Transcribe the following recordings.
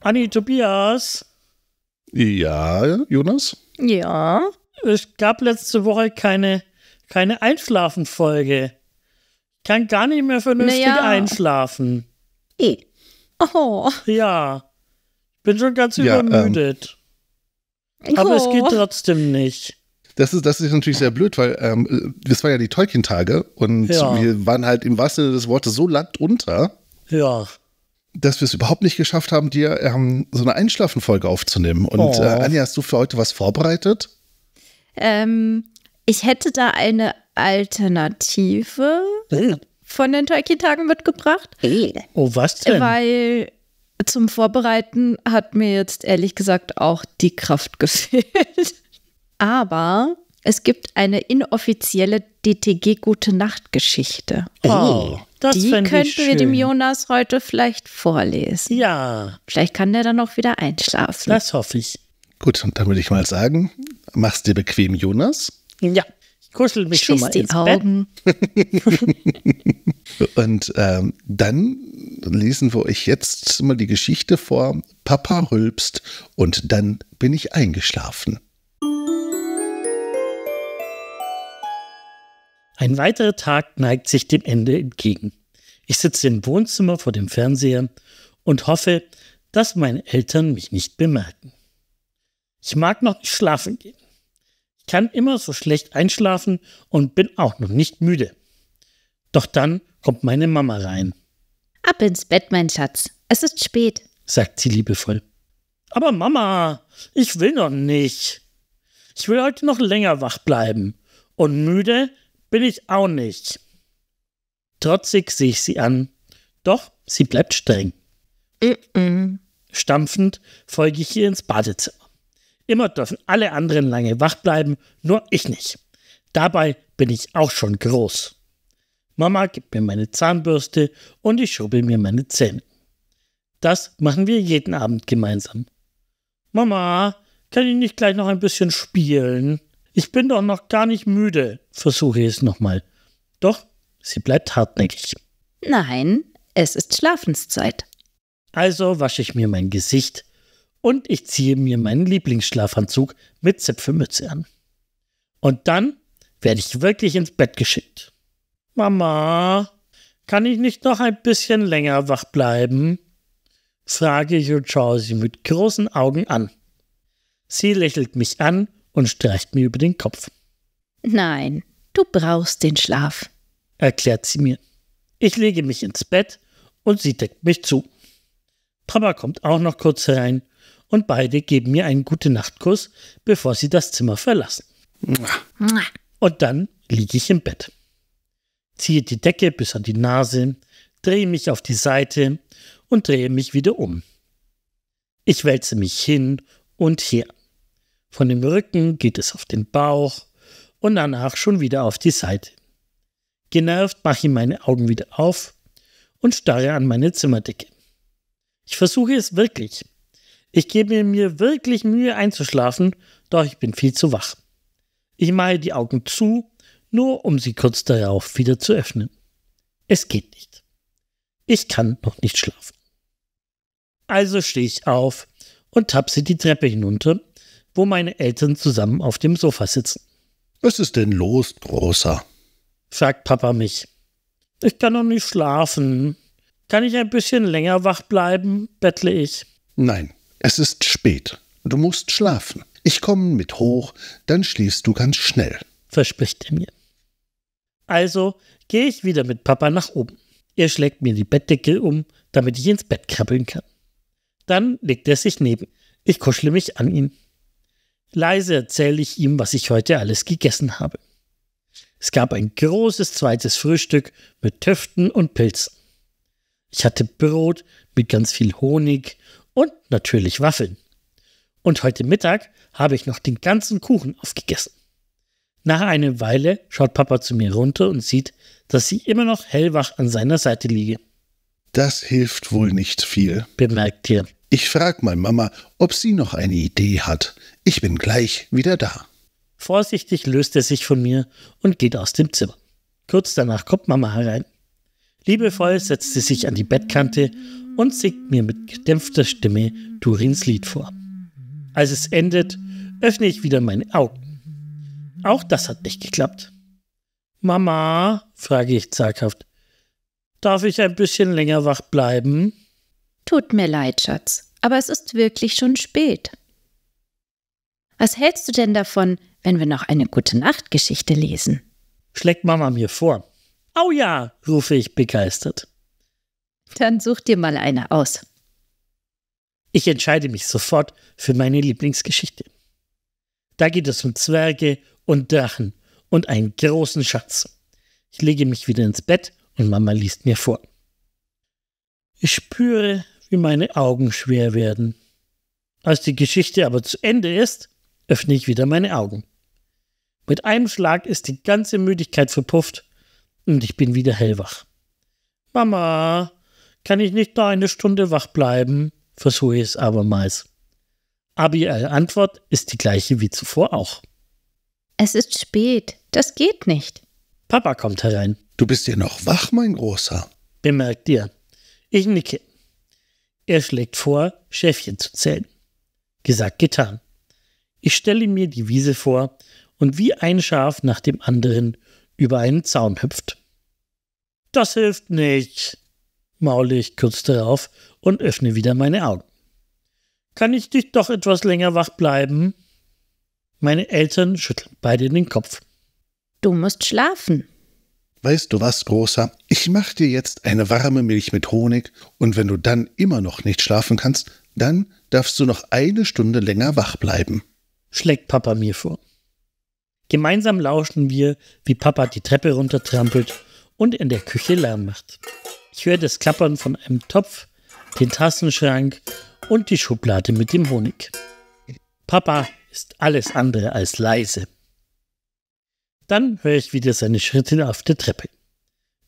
Anni Tobias. Ja, Jonas? Ja. Es gab letzte Woche keine, keine Einschlafenfolge. Ich kann gar nicht mehr vernünftig naja. einschlafen. Eh. Oh. Ja. Bin schon ganz ja, ähm, übermüdet. Ähm. Aber oh. es geht trotzdem nicht. Das ist, das ist natürlich sehr blöd, weil ähm, das waren ja die Tolkien-Tage und ja. wir waren halt im wahrsten Sinne des Wortes so landunter. Ja dass wir es überhaupt nicht geschafft haben, dir ähm, so eine Einschlafenfolge aufzunehmen. Und äh, oh. äh, Anja, hast du für heute was vorbereitet? Ähm, ich hätte da eine Alternative hm. von den Turkey-Tagen mitgebracht. Oh, was denn? Weil zum Vorbereiten hat mir jetzt ehrlich gesagt auch die Kraft gefehlt. Aber es gibt eine inoffizielle DTG Gute Nacht Geschichte. Oh, oh das Die könnten ich schön. wir dem Jonas heute vielleicht vorlesen. Ja. Vielleicht kann der dann auch wieder einschlafen. Das hoffe ich. Gut, und dann würde ich mal sagen, mach's dir bequem, Jonas. Ja. Ich kuschel mich Schließ schon mal die ins Augen. Bett. und ähm, dann lesen wir euch jetzt mal die Geschichte vor. Papa rülpst und dann bin ich eingeschlafen. Ein weiterer Tag neigt sich dem Ende entgegen. Ich sitze im Wohnzimmer vor dem Fernseher und hoffe, dass meine Eltern mich nicht bemerken. Ich mag noch nicht schlafen gehen. Ich kann immer so schlecht einschlafen und bin auch noch nicht müde. Doch dann kommt meine Mama rein. Ab ins Bett, mein Schatz. Es ist spät, sagt sie liebevoll. Aber Mama, ich will noch nicht. Ich will heute noch länger wach bleiben. Und müde bin ich auch nicht. Trotzig sehe ich sie an, doch sie bleibt streng. Mm -mm. Stampfend folge ich ihr ins Badezimmer. Immer dürfen alle anderen lange wach bleiben, nur ich nicht. Dabei bin ich auch schon groß. Mama gibt mir meine Zahnbürste und ich schubbel mir meine Zähne. Das machen wir jeden Abend gemeinsam. Mama, kann ich nicht gleich noch ein bisschen spielen? Ich bin doch noch gar nicht müde, versuche ich es nochmal. Doch, sie bleibt hartnäckig. Nein, es ist Schlafenszeit. Also wasche ich mir mein Gesicht und ich ziehe mir meinen Lieblingsschlafanzug mit Zipfelmütze an. Und dann werde ich wirklich ins Bett geschickt. Mama, kann ich nicht noch ein bisschen länger wach bleiben? frage ich und schaue sie mit großen Augen an. Sie lächelt mich an und streicht mir über den Kopf. Nein, du brauchst den Schlaf, erklärt sie mir. Ich lege mich ins Bett und sie deckt mich zu. Papa kommt auch noch kurz herein und beide geben mir einen gute Nachtkuss, bevor sie das Zimmer verlassen. Und dann liege ich im Bett. Ziehe die Decke bis an die Nase, drehe mich auf die Seite und drehe mich wieder um. Ich wälze mich hin und her. Von dem Rücken geht es auf den Bauch und danach schon wieder auf die Seite. Genervt mache ich meine Augen wieder auf und starre an meine Zimmerdecke. Ich versuche es wirklich. Ich gebe mir wirklich Mühe einzuschlafen, doch ich bin viel zu wach. Ich mache die Augen zu, nur um sie kurz darauf wieder zu öffnen. Es geht nicht. Ich kann noch nicht schlafen. Also stehe ich auf und tapse die Treppe hinunter wo meine Eltern zusammen auf dem Sofa sitzen. Was ist denn los, Großer? fragt Papa mich. Ich kann noch nicht schlafen. Kann ich ein bisschen länger wach bleiben? bettle ich. Nein, es ist spät. Du musst schlafen. Ich komme mit hoch, dann schließt du ganz schnell, verspricht er mir. Also gehe ich wieder mit Papa nach oben. Er schlägt mir die Bettdecke um, damit ich ins Bett krabbeln kann. Dann legt er sich neben. Ich kuschle mich an ihn. Leise erzähle ich ihm, was ich heute alles gegessen habe. Es gab ein großes zweites Frühstück mit Töften und Pilzen. Ich hatte Brot mit ganz viel Honig und natürlich Waffeln. Und heute Mittag habe ich noch den ganzen Kuchen aufgegessen. Nach einer Weile schaut Papa zu mir runter und sieht, dass ich immer noch hellwach an seiner Seite liege. Das hilft wohl nicht viel, bemerkt er. Ich frage mal Mama, ob sie noch eine Idee hat. Ich bin gleich wieder da. Vorsichtig löst er sich von mir und geht aus dem Zimmer. Kurz danach kommt Mama herein. Liebevoll setzt sie sich an die Bettkante und singt mir mit gedämpfter Stimme Turins Lied vor. Als es endet, öffne ich wieder meine Augen. Auch das hat nicht geklappt. Mama, frage ich zaghaft, darf ich ein bisschen länger wach bleiben? Tut mir leid, Schatz, aber es ist wirklich schon spät. Was hältst du denn davon, wenn wir noch eine gute Nachtgeschichte lesen? Schlägt Mama mir vor. Au ja, rufe ich begeistert. Dann such dir mal eine aus. Ich entscheide mich sofort für meine Lieblingsgeschichte. Da geht es um Zwerge und Drachen und einen großen Schatz. Ich lege mich wieder ins Bett und Mama liest mir vor. Ich spüre, wie meine Augen schwer werden. Als die Geschichte aber zu Ende ist, öffne ich wieder meine Augen. Mit einem Schlag ist die ganze Müdigkeit verpufft und ich bin wieder hellwach. Mama, kann ich nicht noch eine Stunde wach bleiben? versuche ich es abermals. Aber ihre Antwort ist die gleiche wie zuvor auch. Es ist spät, das geht nicht. Papa kommt herein. Du bist ja noch wach, mein Großer, bemerkt er. Ich nicke. Er schlägt vor, Schäfchen zu zählen. Gesagt, getan. Ich stelle mir die Wiese vor und wie ein Schaf nach dem anderen über einen Zaun hüpft. Das hilft nicht, maule ich kurz darauf und öffne wieder meine Augen. Kann ich dich doch etwas länger wach bleiben? Meine Eltern schütteln beide den Kopf. Du musst schlafen, Weißt du was, Großer? Ich mache dir jetzt eine warme Milch mit Honig und wenn du dann immer noch nicht schlafen kannst, dann darfst du noch eine Stunde länger wach bleiben. Schlägt Papa mir vor. Gemeinsam lauschen wir, wie Papa die Treppe runtertrampelt und in der Küche Lärm macht. Ich höre das Klappern von einem Topf, den Tassenschrank und die Schublade mit dem Honig. Papa ist alles andere als leise. Dann höre ich wieder seine Schritte auf der Treppe.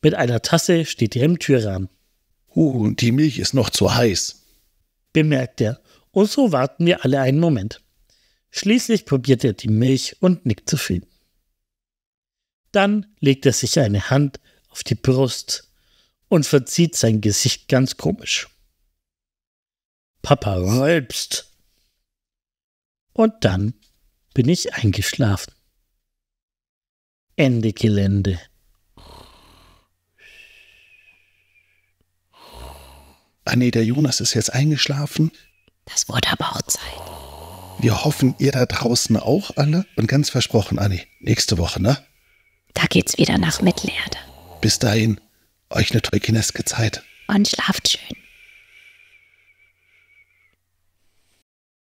Mit einer Tasse steht er im Türrahmen. Uh, die Milch ist noch zu heiß, bemerkt er, und so warten wir alle einen Moment. Schließlich probiert er die Milch und nickt zufrieden. Dann legt er sich eine Hand auf die Brust und verzieht sein Gesicht ganz komisch. Papa selbst. Und dann bin ich eingeschlafen. Ende Gelände. Ah nee, der Jonas ist jetzt eingeschlafen. Das wurde aber auch Zeit. Wir hoffen, ihr da draußen auch alle. Und ganz versprochen, Anni, nächste Woche, ne? Da geht's wieder nach Mittelerde. Bis dahin, euch eine tolle Kineske Zeit. Und schlaft schön.